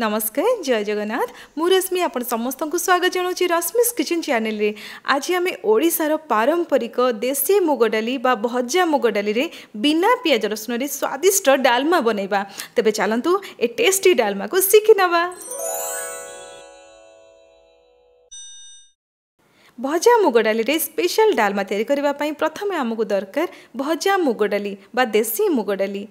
ନମସ୍କାର ଜୟ ଜଗନ୍ନାଥ ମୁଁ ରଶ୍ମି ଆପଣ ସମସ୍ତଙ୍କୁ ସ୍ୱାଗତ ଜଣାଉଛି ରଶ୍ମିସ୍ କିଚେନ୍ ଚ୍ୟାନେଲରେ ଆଜି ଆମେ ଓଡ଼ିଶାର ପାରମ୍ପରିକ ଦେଶୀ ମୁଗ ଡାଲି ବା ଭଜା ମୁଗ ଡାଲିରେ ବିନା ପିଆଜ ରସୁଣରେ ସ୍ୱାଦିଷ୍ଟ ଡାଲମା ବନେଇବା ତେବେ ଚାଲନ୍ତୁ ଏ ଟେଷ୍ଟି ଡାଲମାକୁ ଶିଖିନେବା ଭଜା ମୁଗ ଡାଲିରେ ସ୍ପେଶାଲ ଡାଲମା ତିଆରି କରିବା ପାଇଁ ପ୍ରଥମେ ଆମକୁ ଦରକାର ଭଜା ମୁଗ ଡାଲି ବା ଦେଶୀ ମୁଗ ଡାଲି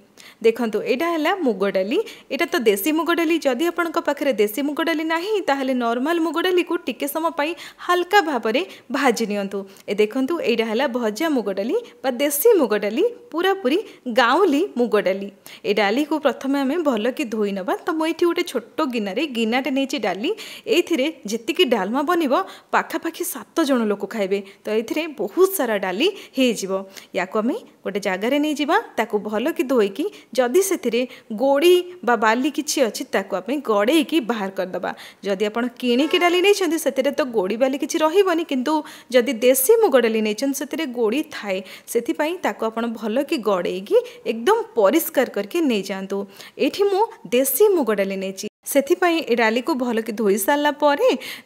ଦେଖନ୍ତୁ ଏଇଟା ହେଲା ମୁଗ ଡାଲି ଏଇଟା ତ ଦେଶୀ ମୁଗ ଡାଲି ଯଦି ଆପଣଙ୍କ ପାଖରେ ଦେଶୀ ମୁଗ ଡାଲି ନାହିଁ ତାହେଲେ ନର୍ମାଲ୍ ମୁଗ ଡାଲିକୁ ଟିକେ ସମୟ ପାଇଁ ହାଲକା ଭାବରେ ଭାଜି ନିଅନ୍ତୁ ଏ ଦେଖନ୍ତୁ ଏଇଟା ହେଲା ଭଜା ମୁଗ ଡାଲି ବା ଦେଶୀ ମୁଗ ଡାଲି ପୁରାପୁରି ଗାଉଁଲି ମୁଗ ଡାଲି ଏ ଡାଲିକୁ ପ୍ରଥମେ ଆମେ ଭଲକି ଧୋଇ ନେବା ତ ମୁଁ ଏଇଠି ଗୋଟେ ଛୋଟ ଗିନାରେ ଗିନାଟେ ନେଇଛି ଡାଲି ଏଇଥିରେ ଯେତିକି ଡାଲମା ବନିବ ପାଖାପାଖି ସାତ ଜଣ ଲୋକ ଖାଇବେ ତ ଏଇଥିରେ ବହୁତ ସାରା ଡାଲି ହେଇଯିବ ୟାକୁ ଆମେ ଗୋଟେ ଜାଗାରେ ନେଇଯିବା ତାକୁ ଭଲକି ଧୋଇକି जदि से गोड़ी बाली किसी अच्छी आप गड़े कि बाहर करदे जदि आप कि डाली नहीं तो गोड़ी बाली किसी रही कितु जदि देशी मुग डाली नहीं गोड़ी थाए से आप भल कि गड़ेगी एकदम परिष्कार करके नहीं जातु ये देशी मुग डाली नहीं से डाली को भल कि धोई सारापर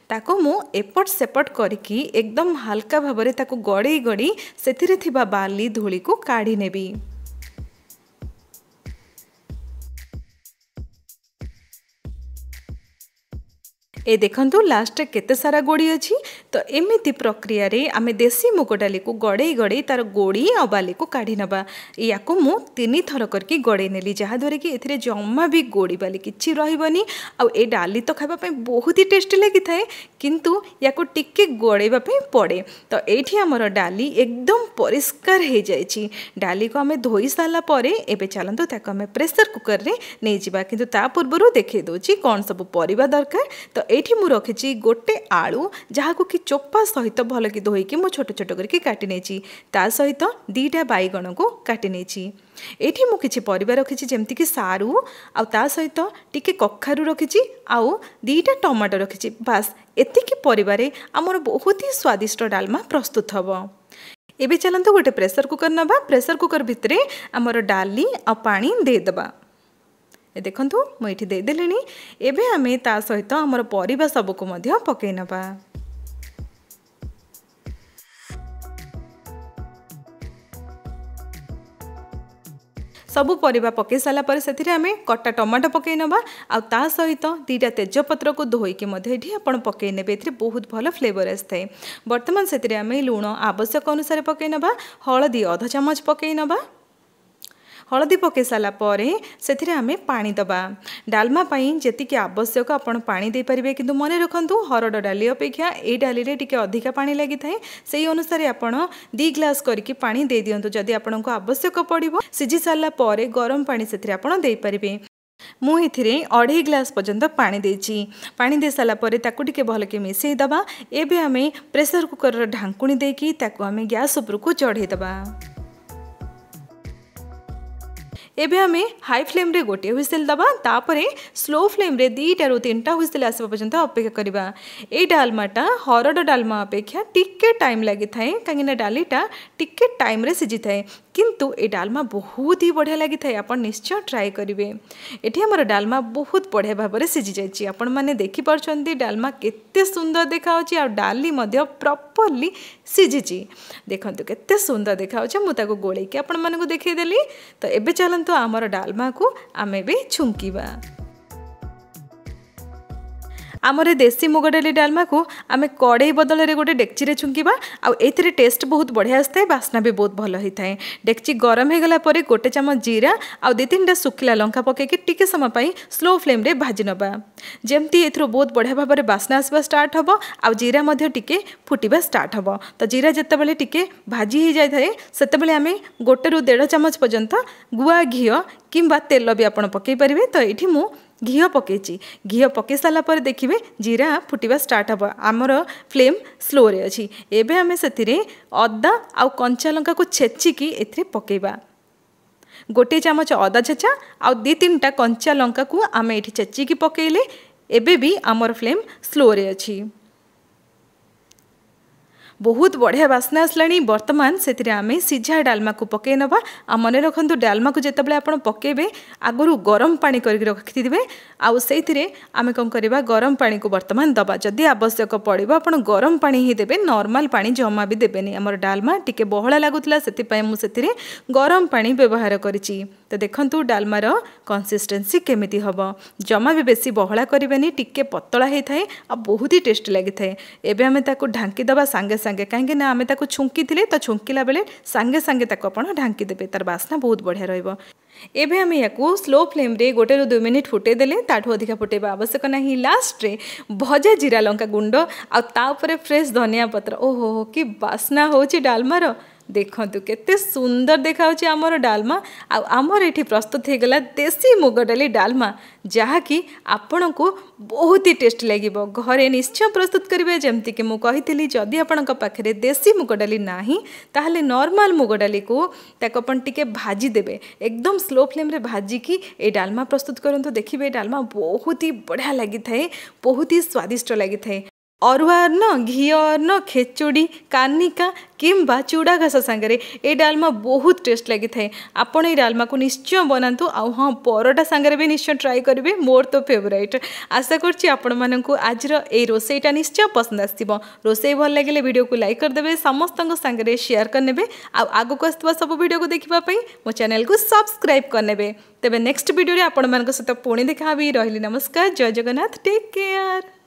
ताको मुपट सेपट करके एकदम हालका भाव गड़े गड़ी से बाली धूली को काढ़ी नेबी ଏ ଦେଖନ୍ତୁ ଲାଷ୍ଟରେ କେତେ ସାରା ଗୋଡ଼ି ଅଛି ତ ଏମିତି ପ୍ରକ୍ରିୟାରେ ଆମେ ଦେଶୀ ମୁଗ ଡାଲିକୁ ଗଡ଼େଇ ଗଡ଼େଇ ତା'ର ଗୋଡ଼ି ଆଉ ବାଲିକୁ କାଢ଼ି ନେବା ଏହାକୁ ମୁଁ ତିନି ଥର କରିକି ଗଡ଼େଇ ନେଲି ଯାହାଦ୍ୱାରା କି ଏଥିରେ ଜମା ବି ଗୋଡ଼ି ବାଲି କିଛି ରହିବନି ଆଉ ଏ ଡାଲି ତ ଖାଇବା ପାଇଁ ବହୁତ ହି ଟେଷ୍ଟି ଲାଗିଥାଏ କିନ୍ତୁ ୟାକୁ ଟିକେ ଗୋଡ଼େଇବା ପାଇଁ ପଡ଼େ ତ ଏଇଠି ଆମର ଡାଲି ଏକଦମ ପରିଷ୍କାର ହୋଇଯାଇଛି ଡାଲିକୁ ଆମେ ଧୋଇ ସାରିଲା ପରେ ଏବେ ଚାଲନ୍ତୁ ତାକୁ ଆମେ ପ୍ରେସର୍ କୁକର୍ରେ ନେଇଯିବା କିନ୍ତୁ ତା ପୂର୍ବରୁ ଦେଖାଇ ଦେଉଛି କ'ଣ ସବୁ ପରିବା ଦରକାର ତ ଏ ଏଇଠି ମୁଁ ରଖିଛି ଗୋଟେ ଆଳୁ ଯାହାକୁ କି ଚୋପା ସହିତ ଭଲକି ଧୋଇକି ମୁଁ ଛୋଟ ଛୋଟ କରିକି କାଟି ନେଇଛି ତା ସହିତ ଦୁଇଟା ବାଇଗଣକୁ କାଟି ନେଇଛି ଏଇଠି ମୁଁ କିଛି ପରିବା ରଖିଛି ଯେମିତିକି ସାରୁ ଆଉ ତା ସହିତ ଟିକେ କଖାରୁ ରଖିଛି ଆଉ ଦୁଇଟା ଟମାଟୋ ରଖିଛି ବାସ୍ ଏତିକି ପରିବାରେ ଆମର ବହୁତ ହି ସ୍ୱାଦିଷ୍ଟ ଡାଲମା ପ୍ରସ୍ତୁତ ହେବ ଏବେ ଚାଲନ୍ତୁ ଗୋଟେ ପ୍ରେସର କୁକର ନେବା ପ୍ରେସର କୁକର ଭିତରେ ଆମର ଡାଲି ଆଉ ପାଣି ଦେଇଦେବା ଦେଖନ୍ତୁ ମୁଁ ଏଠି ଦେଇଦେଲିଣି ଏବେ ଆମେ ତା ସହିତ ଆମର ପରିବା ସବୁକୁ ମଧ୍ୟ ପକାଇ ନେବା ସବୁ ପରିବା ପକାଇ ସାରିଲା ପରେ ସେଥିରେ ଆମେ କଟା ଟମାଟୋ ପକାଇ ନେବା ଆଉ ତା ସହିତ ଦୁଇଟା ତେଜପତ୍ରକୁ ଧୋଇକି ମଧ୍ୟ ଏଠି ଆପଣ ପକାଇ ନେବେ ଏଥିରେ ବହୁତ ଭଲ ଫ୍ଲେଭର୍ ଆସିଥାଏ ବର୍ତ୍ତମାନ ସେଥିରେ ଆମେ ଲୁଣ ଆବଶ୍ୟକ ଅନୁସାରେ ପକାଇ ନେବା ହଳଦୀ ଅଧ ଚାମଚ ପକାଇ ନେବା हलदी पक सारापर से आम पा दवा डालमापी जी आवश्यक आपर कि मन रखु हरड़ डाली अपेक्षा ये डाली में टी अधिका पा लगी था अनुसार आपड़ दि ग्लास करके पा दे दिंतु जदि आपन को आवश्यक पड़ो सीझी सारापर गरम पा से आपरें मुझे अढ़े ग्लास पर्यटन पा दे सारापर ताकू भलके मिसेद एवं आम प्रेसर कुकर ढाकुणी आम गैस उपरकू चढ़ेदबा এবে আমি হাই ফ্লেম্রে গোটিয়ে হুইসেল দেবা তাপরে স্লো ফ্লেম্রে দুইটার তিনটা হুইসেল আসবা পর্যন্ত অপেক্ষা করা এই ডালমাটা হরড ডালমা অপেক্ষা টিকে টাইম লাগি থাকে কিনা ডালিটা টিকে টাইমরে সিঝি থাকে কিন্তু এই ডালমা বহুত হি বঢ়িয়া লাগি থাকে আপনার নিশ্চয় ট্রাই করবে এটি আমার ডালমা বহুত বঢ়িয়া ভাবে সিঝি যাই আপন মানে দেখিপারছেন ডালমা কেতে সুন্দর দেখাচ্ছে আর ডালি মধ্যে প্রপরলি সিঝিছি দেখুন কেতে সুন্দর দেখাচ্ছে মু তাকে গোলাইকি আপনার দেখাইদেলি তো এবে চলন্ত ତ ଆମର ଡାଲମାକୁ ଆମେ ବି ଛୁଙ୍କିବା ଆମର ଦେଶୀ ମୁଗ ଡାଲି ଡାଲମାକୁ ଆମେ କଡ଼େଇ ବଦଳରେ ଗୋଟେ ଡେକ୍ଚିରେ ଛୁଙ୍କିବା ଆଉ ଏଥିରେ ଟେଷ୍ଟ ବହୁତ ବଢ଼ିଆ ଆସିଥାଏ ବାସ୍ନା ବି ବହୁତ ଭଲ ହୋଇଥାଏ ଡେକ୍ଚି ଗରମ ହୋଇଗଲା ପରେ ଗୋଟେ ଚାମଚ ଜିରା ଆଉ ଦୁଇ ତିନିଟା ଶୁଖିଲା ଲଙ୍କା ପକାଇକି ଟିକେ ସମୟ ପାଇଁ ସ୍ଲୋ ଫ୍ଲେମ୍ରେ ଭାଜି ନେବା ଯେମିତି ଏଥିରୁ ବହୁତ ବଢ଼ିଆ ଭାବରେ ବାସ୍ନା ଆସିବା ଷ୍ଟାର୍ଟ ହେବ ଆଉ ଜିରା ମଧ୍ୟ ଟିକେ ଫୁଟିବା ଷ୍ଟାର୍ଟ ହେବ ତ ଜିରା ଯେତେବେଳେ ଟିକେ ଭାଜି ହୋଇଯାଇଥାଏ ସେତେବେଳେ ଆମେ ଗୋଟେରୁ ଦେଢ଼ ଚାମଚ ପର୍ଯ୍ୟନ୍ତ ଗୁଆ ଘିଅ କିମ୍ବା ତେଲ ବି ଆପଣ ପକାଇ ପାରିବେ ତ ଏଇଠି ମୁଁ ଘିଅ ପକାଇଛି ଘିଅ ପକାଇ ସାରିଲା ପରେ ଦେଖିବେ ଜିରା ଫୁଟିବା ଷ୍ଟାର୍ଟ ହେବ ଆମର ଫ୍ଲେମ୍ ସ୍ଲୋରେ ଅଛି ଏବେ ଆମେ ସେଥିରେ ଅଦା ଆଉ କଞ୍ଚା ଲଙ୍କାକୁ ଛେଚିକି ଏଥିରେ ପକାଇବା ଗୋଟିଏ ଚାମଚ ଅଦା ଛେଚା ଆଉ ଦୁଇ ତିନିଟା କଞ୍ଚା ଲଙ୍କାକୁ ଆମେ ଏଠି ଛେଚିକି ପକାଇଲେ ଏବେ ବି ଆମର ଫ୍ଲେମ୍ ସ୍ଲୋରେ ଅଛି ବହୁତ ବଢ଼ିଆ ବାସ୍ନା ଆସିଲାଣି ବର୍ତ୍ତମାନ ସେଥିରେ ଆମେ ସିଝା ଡାଲମାକୁ ପକାଇ ନେବା ଆଉ ମନେ ରଖନ୍ତୁ ଡାଲମାକୁ ଯେତେବେଳେ ଆପଣ ପକାଇବେ ଆଗରୁ ଗରମ ପାଣି କରିକି ରଖିଥିବେ ଆଉ ସେଇଥିରେ ଆମେ କ'ଣ କରିବା ଗରମ ପାଣିକୁ ବର୍ତ୍ତମାନ ଦେବା ଯଦି ଆବଶ୍ୟକ ପଡ଼ିବ ଆପଣ ଗରମ ପାଣି ହିଁ ଦେବେ ନର୍ମାଲ ପାଣି ଜମା ବି ଦେବେନି ଆମର ଡାଲମା ଟିକେ ବହଳା ଲାଗୁଥିଲା ସେଥିପାଇଁ ମୁଁ ସେଥିରେ ଗରମ ପାଣି ବ୍ୟବହାର କରିଛି ତ ଦେଖନ୍ତୁ ଡାଲମାର କନସିଷ୍ଟେନ୍ସି କେମିତି ହେବ ଜମା ବି ବେଶୀ ବହଳା କରିବେନି ଟିକେ ପତଳା ହୋଇଥାଏ ଆଉ ବହୁତ ହି ଟେଷ୍ଟି ଲାଗିଥାଏ ଏବେ ଆମେ ତାକୁ ଢାଙ୍କି ଦେବା ସାଙ୍ଗେ ସାଙ୍ଗେ କାହିଁକି ନା ଆମେ ତାକୁ ଛୁଙ୍କିଥିଲେ ତ ଛୁଙ୍କିଲା ବେଳେ ସାଙ୍ଗେ ସାଙ୍ଗେ ତାକୁ ଆପଣ ଢାଙ୍କି ଦେବେ ତାର ବାସ୍ନା ବହୁତ ବଢ଼ିଆ ରହିବ ଏବେ ଆମେ ୟାକୁ ସ୍ଲୋ ଫ୍ଲେମ୍ରେ ଗୋଟେରୁ ଦୁଇ ମିନିଟ୍ ଫୁଟେଇ ଦେଲେ ତାଠୁ ଅଧିକା ଫୁଟେଇବା ଆବଶ୍ୟକ ନାହିଁ ଲାଷ୍ଟରେ ଭଜା ଜିରା ଲଙ୍କା ଗୁଣ୍ଡ ଆଉ ତା ଉପରେ ଫ୍ରେଶ୍ ଧନିଆ ପତ୍ର ଓହୋ କି ବାସ୍ନା ହେଉଛି ଡାଲମାର ଦେଖନ୍ତୁ କେତେ ସୁନ୍ଦର ଦେଖାହେଉଛି ଆମର ଡାଲମା ଆଉ ଆମର ଏଠି ପ୍ରସ୍ତୁତ ହୋଇଗଲା ଦେଶୀ ମୁଗ ଡାଲି ଡାଲମା ଯାହାକି ଆପଣଙ୍କୁ ବହୁତ ହି ଟେଷ୍ଟି ଲାଗିବ ଘରେ ନିଶ୍ଚୟ ପ୍ରସ୍ତୁତ କରିବେ ଯେମିତିକି ମୁଁ କହିଥିଲି ଯଦି ଆପଣଙ୍କ ପାଖରେ ଦେଶୀ ମୁଗ ଡାଲି ନାହିଁ ତାହେଲେ ନର୍ମାଲ୍ ମୁଗ ଡାଲିକୁ ତାକୁ ଆପଣ ଟିକେ ଭାଜିଦେବେ ଏକଦମ ସ୍ଲୋ ଫ୍ଲେମ୍ରେ ଭାଜିକି ଏଇ ଡାଲମା ପ୍ରସ୍ତୁତ କରନ୍ତୁ ଦେଖିବେ ଡାଲମା ବହୁତ ହି ବଢ଼ିଆ ଲାଗିଥାଏ ବହୁତ ହି ସ୍ୱାଦିଷ୍ଟ ଲାଗିଥାଏ ଅରୁଆ ଅର୍ଣ୍ଣ ଘିଅ ଅର୍ଣ୍ଣ ଖେଚୁଡ଼ି କାନିକା କିମ୍ବା ଚୁଡ଼ା ଘାସ ସାଙ୍ଗରେ ଏ ଡାଲମା ବହୁତ ଟେଷ୍ଟ ଲାଗିଥାଏ ଆପଣ ଏଇ ଡାଲମାକୁ ନିଶ୍ଚୟ ବନାନ୍ତୁ ଆଉ ହଁ ପରଟା ସାଙ୍ଗରେ ବି ନିଶ୍ଚୟ ଟ୍ରାଏ କରିବେ ମୋର ତ ଫେଭରାଇଟ୍ ଆଶା କରୁଛି ଆପଣମାନଙ୍କୁ ଆଜିର ଏଇ ରୋଷେଇଟା ନିଶ୍ଚୟ ପସନ୍ଦ ଆସିବ ରୋଷେଇ ଭଲ ଲାଗିଲେ ଭିଡ଼ିଓକୁ ଲାଇକ୍ କରିଦେବେ ସମସ୍ତଙ୍କ ସାଙ୍ଗରେ ସେୟାର କରିନେବେ ଆଉ ଆଗକୁ ଆସୁଥିବା ସବୁ ଭିଡ଼ିଓକୁ ଦେଖିବା ପାଇଁ ମୋ ଚ୍ୟାନେଲକୁ ସବସ୍କ୍ରାଇବ୍ କରିନେବେ ତେବେ ନେକ୍ସଟ ଭିଡ଼ିଓରେ ଆପଣମାନଙ୍କ ସହିତ ପୁଣି ଦେଖା ହେବି ରହିଲି ନମସ୍କାର ଜୟ ଜଗନ୍ନାଥ ଟେକ୍ କେୟାର